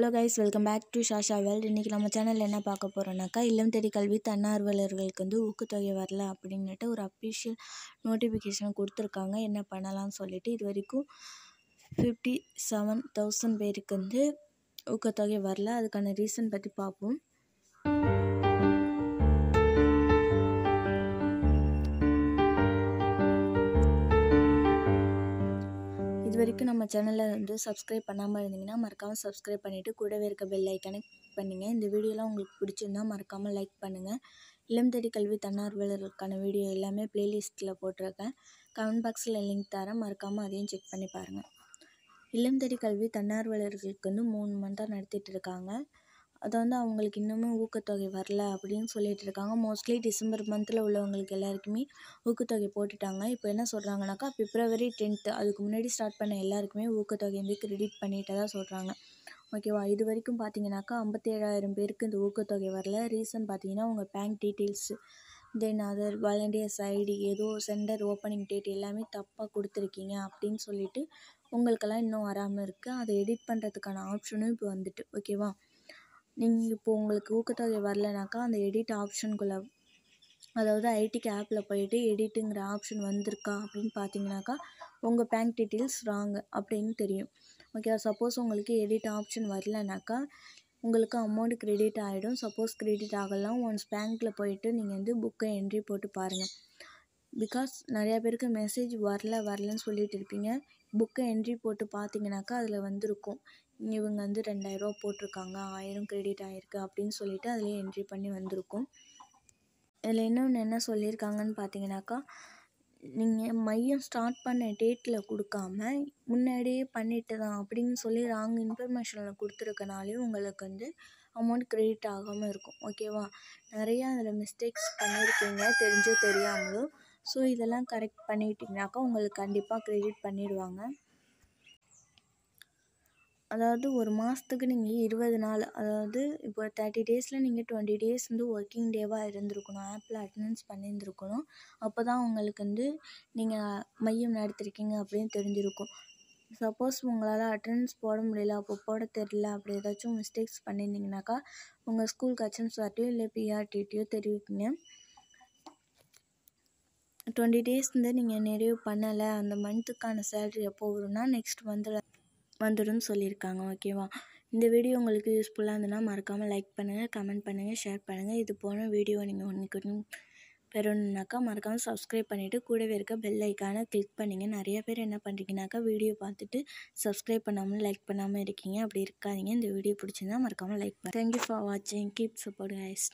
hello guys welcome back to Shasha world இன்றைக்கி நம்ம சேனலில் என்ன பார்க்க போகிறோம்னாக்கா இல்லம் தேடி கல்வி தன்னார்வலர்களுக்கு வந்து ஊக்கத்தொகை வரல அப்படின்னுட்டு ஒரு அஃபிஷியல் நோட்டிஃபிகேஷன் கொடுத்துருக்காங்க என்ன பண்ணலாம்னு சொல்லிட்டு இது வரைக்கும் ஃபிஃப்டி செவன் தௌசண்ட் பேருக்கு வந்து ஊக்கத்தொகை வரல அதுக்கான ரீசன் பற்றி பார்ப்போம் வரைக்கும் நம்ம சேனலை வந்து சப்ஸ்கிரைப் பண்ணாமல் இருந்தீங்கன்னா மறக்காமல் சப்ஸ்கிரைப் பண்ணிவிட்டு கூடவே இருக்க பெல் ஐக்கனை பண்ணுங்கள் இந்த வீடியோலாம் உங்களுக்கு பிடிச்சிருந்தா மறக்காமல் லைக் பண்ணுங்கள் இளம் தேடி கல்வி தன்னார்வலர்களுக்கான வீடியோ எல்லாமே ப்ளேலிஸ்ட்டில் போட்டிருக்கேன் கமெண்ட் பாக்ஸில் லிங்க் தரேன் மறக்காமல் அதையும் செக் பண்ணி பாருங்கள் இல்லம் தேடி கல்வி தன்னார்வலர்களுக்கு வந்து மூணு மந்தாக நடத்திட்டு இருக்காங்க அது வந்து அவங்களுக்கு இன்னுமும் ஊக்கத்தொகை வரல அப்படின்னு சொல்லிட்டு இருக்காங்க மோஸ்ட்லி டிசம்பர் மந்த்தில் உள்ளவங்களுக்கு எல்லாருக்குமே ஊக்கத்தொகை போட்டுட்டாங்க இப்போ என்ன சொல்கிறாங்கனாக்கா பிப்ரவரி டென்த்து அதுக்கு முன்னாடி ஸ்டார்ட் பண்ண எல்லாருக்குமே ஊக்கத்தொகை வந்து கிரெடிட் தான் சொல்கிறாங்க ஓகேவா இது வரைக்கும் பார்த்தீங்கனாக்கா ஐம்பத்தேழாயிரம் பேருக்கு இந்த ஊக்கத்தொகை வரல ரீசன் பார்த்தீங்கன்னா உங்கள் bank details then other volunteers ID ஏதோ சென்டர் ஓப்பனிங் டேட் எல்லாமே தப்பாக கொடுத்துருக்கீங்க அப்படின்னு சொல்லிட்டு உங்களுக்கெல்லாம் இன்னும் வராமல் இருக்குது அதை எடிட் பண்ணுறதுக்கான ஆப்ஷனும் இப்போ வந்துட்டு ஓகேவா நீங்கள் இப்போ உங்களுக்கு ஊக்கத்தொகை வரலனாக்கா அந்த எடிட் ஆப்ஷனுக்குள்ளே அதாவது ஐடிக்கு ஆப்பில் போய்ட்டு எடிட்டுங்கிற ஆப்ஷன் வந்திருக்கா அப்படின்னு பார்த்தீங்கனாக்கா உங்கள் பேங்க் டீட்டெயில்ஸ் ராங்கு அப்படின்னு தெரியும் ஓகே சப்போஸ் உங்களுக்கு எடிட் ஆப்ஷன் வரலனாக்கா உங்களுக்கு அமௌண்ட் கிரெடிட் ஆகிடும் சப்போஸ் கிரெடிட் ஆகலாம் ஒன்ஸ் பேங்க்கில் போயிட்டு நீங்கள் வந்து புக்கை என்ட்ரி போட்டு பாருங்கள் பிகாஸ் நிறையா பேருக்கு மெசேஜ் வரல வரலன்னு சொல்லிட்டு இருப்பீங்க புக்கை என்ட்ரி போட்டு பார்த்தீங்கனாக்கா அதில் வந்திருக்கும் இவங்க வந்து ரெண்டாயிரரூவா போட்டிருக்காங்க ஆயிரம் கிரெடிட் ஆகிருக்கு அப்படின்னு சொல்லிவிட்டு அதிலே என்ட்ரி பண்ணி வந்திருக்கும் இதில் இன்னொன்று என்ன சொல்லியிருக்காங்கன்னு பார்த்தீங்கன்னாக்கா நீங்கள் மையம் ஸ்டார்ட் பண்ண டேட்டில் கொடுக்காம முன்னாடியே பண்ணிட்டு தான் அப்படின்னு சொல்லி ராங் இன்ஃபர்மேஷனில் கொடுத்துருக்கனாலே உங்களுக்கு வந்து அமௌண்ட் க்ரெடிட் ஆகாமல் இருக்கும் ஓகேவா நிறையா அதில் மிஸ்டேக்ஸ் பண்ணியிருக்கீங்க தெரிஞ்சோ தெரியாமலோ ஸோ இதெல்லாம் கரெக்ட் பண்ணிட்டிங்கனாக்கா உங்களுக்கு கண்டிப்பாக க்ரெடிட் பண்ணிடுவாங்க அதாவது ஒரு மாதத்துக்கு நீங்கள் இருபது நாள் அதாவது இப்போ தேர்ட்டி டேஸில் நீங்கள் டுவெண்ட்டி டேஸ் வந்து ஒர்க்கிங் டேவாக இருந்திருக்கணும் ஆப்பில் அட்டனன்ஸ் பண்ணியிருந்துருக்கணும் அப்போ தான் உங்களுக்கு வந்து நீங்கள் மையம் நடத்திருக்கீங்க அப்படின்னு தெரிஞ்சிருக்கும் சப்போஸ் உங்களால் அட்டனன்ஸ் போட முடியல அப்போ போட தெரில அப்படி ஏதாச்சும் மிஸ்டேக்ஸ் பண்ணியிருந்தீங்கனாக்கா உங்கள் ஸ்கூல் கச்சன்ஸ் வார்ட்டையோ இல்லை பிஆர்டிட்டியோ தெரிவிப்பீங்க டுவெண்ட்டி டேஸ் வந்து நீங்கள் நிறைவு பண்ணலை அந்த மந்த்துக்கான சேலரி எப்போ வரும்னா நெக்ஸ்ட் மந்தில் வந்துடும் சொல்லியிருக்காங்க ஓகேவா இந்த வீடியோ உங்களுக்கு யூஸ்ஃபுல்லாக இருந்ததுன்னா மறக்காமல் லைக் பண்ணுங்கள் கமெண்ட் பண்ணுங்கள் ஷேர் பண்ணுங்கள் இது போன வீடியோ நீங்கள் ஒன்றுக்கு பெறணுன்னாக்கா மறக்காமல் சப்ஸ்கிரைப் பண்ணிவிட்டு கூடவே இருக்க பெல் ஐக்கானை கிளிக் பண்ணிங்க நிறைய பேர் என்ன பண்ணுறீங்கனாக்கா வீடியோ பார்த்துட்டு சப்ஸ்கிரைப் பண்ணாமல் லைக் பண்ணாமல் இருக்கீங்க அப்படி இருக்காதிங்க இந்த வீடியோ பிடிச்சிருந்தா மறக்காமல் லைக் பண்ணுங்கள் தேங்க்யூ ஃபார் வாட்சிங் கீப் சப்போர்ட் ஹைஸ்